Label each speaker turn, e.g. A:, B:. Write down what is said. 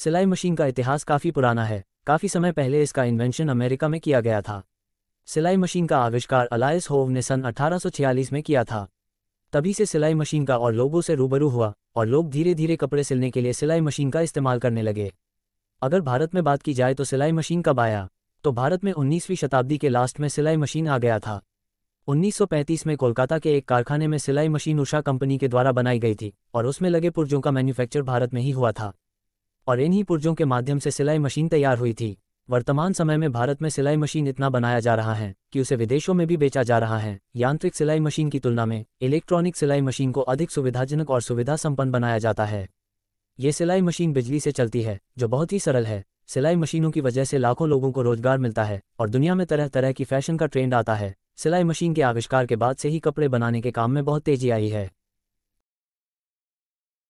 A: सिलाई मशीन का इतिहास काफ़ी पुराना है काफ़ी समय पहले इसका इन्वेंशन अमेरिका में किया गया था सिलाई मशीन का आविष्कार अलायस होव ने सन 1846 में किया था तभी से सिलाई मशीन का और लोगों से रूबरू हुआ और लोग धीरे धीरे कपड़े सिलने के लिए सिलाई मशीन का इस्तेमाल करने लगे अगर भारत में बात की जाए तो सिलाई मशीन कब आया तो भारत में उन्नीसवीं शताब्दी के लास्ट में सिलाई मशीन आ गया था 1935 में कोलकाता के एक कारखाने में सिलाई मशीन उषा कंपनी के द्वारा बनाई गई थी और उसमें लगे पुर्जों का मैन्युफैक्चर भारत में ही हुआ था और इन्हीं पुर्जों के माध्यम से सिलाई मशीन तैयार हुई थी वर्तमान समय में भारत में सिलाई मशीन इतना बनाया जा रहा है कि उसे विदेशों में भी बेचा जा रहा है यांत्रिक सिलाई मशीन की तुलना में इलेक्ट्रॉनिक सिलाई मशीन को अधिक सुविधाजनक और सुविधा संपन्न बनाया जाता है ये सिलाई मशीन बिजली से चलती है जो बहुत ही सरल है सिलाई मशीनों की वजह से लाखों लोगों को रोजगार मिलता है और दुनिया में तरह तरह की फैशन का ट्रेंड आता है सिलाई मशीन के आविष्कार के बाद से ही कपड़े बनाने के काम में बहुत तेजी आई है